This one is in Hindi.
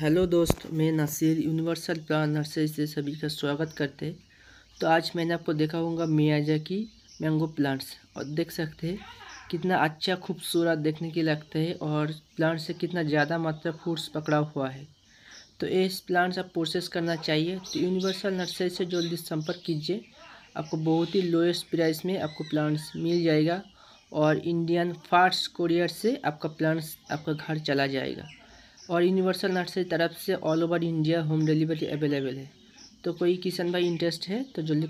हेलो दोस्त मैं नसीर यूनिवर्सल प्लान नर्सरी से सभी का स्वागत करते हैं तो आज मैंने आपको देखा होगा मियाजा की मैंगो प्लांट्स और देख सकते हैं कितना अच्छा खूबसूरत देखने के लगता है और प्लांट्स से कितना ज़्यादा मात्रा फूड्स पकड़ा हुआ है तो ये प्लांट्स आप प्रोसेस करना चाहिए तो यूनिवर्सल नर्सरी से जल्दी संपर्क कीजिए आपको बहुत ही लोएस्ट प्राइस में आपको प्लांट्स मिल जाएगा और इंडियन फास्ट कोरियर से आपका प्लांट्स आपका घर चला जाएगा और यूनिवर्सल नट तरफ से all over India home delivery available है तो कोई किसान भाई इंटरेस्ट है तो जल्दी